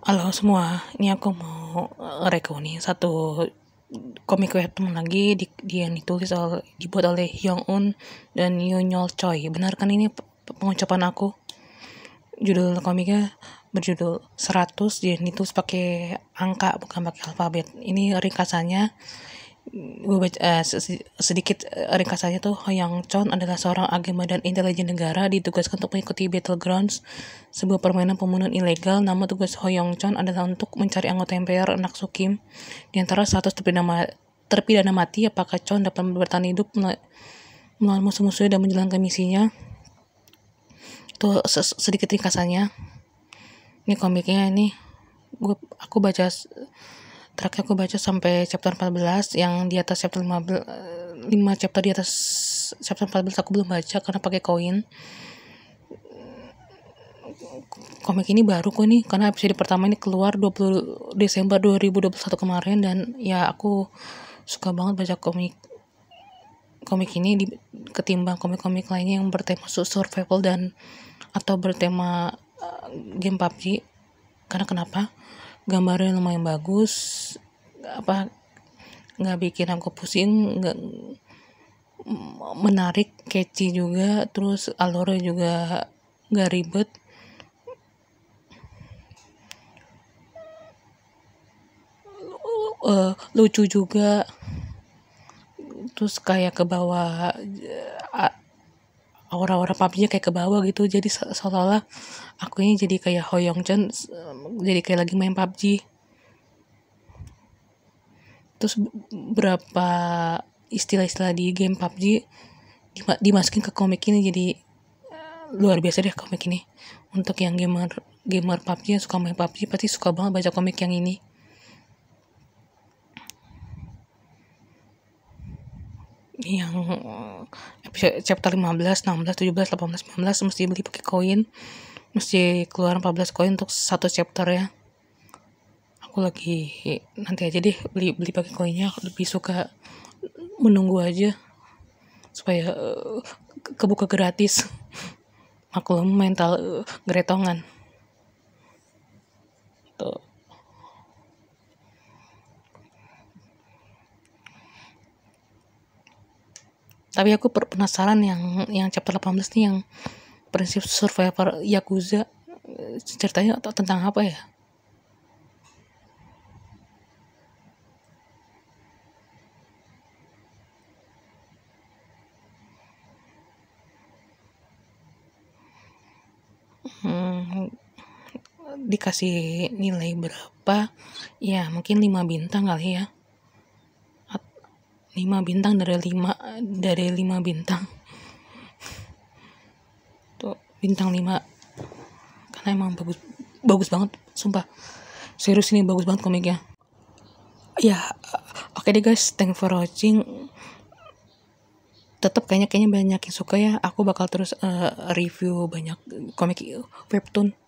Halo semua, ini aku mau eh, nih satu komik webtoon lagi di, di yang ditulis oleh dibuat oleh Hyung Un dan Yoon Yol Choi. Benar kan ini pengucapan aku? Judul komiknya berjudul 100 dan itu pakai angka bukan pakai alfabet. Ini ringkasannya gue baca uh, sedikit eh, ringkasannya tuh Hoyang Chon adalah seorang agama dan intelijen negara ditugaskan untuk mengikuti Battlegrounds sebuah permainan pembunuhan ilegal nama tugas Hoyang Chon adalah untuk mencari anggota MPR anak Sukim di antara 100 terpidana, terpidana mati apakah Chon dapat bertahan hidup melawan musuh-musuhnya dan menjalankan misinya itu sedikit ringkasannya ini komiknya ini gue aku baca terakhir aku baca sampai chapter 14 yang di atas chapter 15 5 eh, chapter di atas chapter 14 aku belum baca karena pakai koin komik ini baru kok nih karena episode pertama ini keluar 20 Desember 2021 kemarin dan ya aku suka banget baca komik komik ini di, ketimbang komik-komik lainnya yang bertema survival dan atau bertema uh, game PUBG karena kenapa gambarnya lumayan bagus apa nggak bikin aku pusing nggak mm, menarik catchy juga terus alurnya juga nggak ribet eh, lucu juga terus kayak ke bawah eh, aura-aura papinya kayak ke bawah gitu jadi seolah-olah aku ini jadi kayak Hoyong Chen jadi kayak lagi main PUBG terus berapa istilah-istilah di game PUBG dimasukin ke komik ini jadi eh, luar biasa deh komik ini untuk yang gamer gamer PUBG yang suka main PUBG pasti suka banget baca komik yang ini yang eh, episode chapter 15, 16, 17, 18, 19 mesti beli pakai koin mesti keluar 14 koin untuk satu chapter ya aku lagi nanti aja deh beli beli pakai koinnya aku lebih suka menunggu aja supaya uh, kebuka gratis maklum mental uh, geretongan tuh tapi aku penasaran yang yang chapter 18 nih yang prinsip survivor Yakuza eh, ceritanya atau tentang apa ya hmm, dikasih nilai berapa ya mungkin 5 bintang kali ya 5 bintang dari 5 dari 5 bintang tuh bintang 5 karena emang bagus bagus banget sumpah serius ini bagus banget komiknya ya oke okay deh guys thank for watching tetap kayaknya kayaknya banyak yang suka ya aku bakal terus uh, review banyak komik webtoon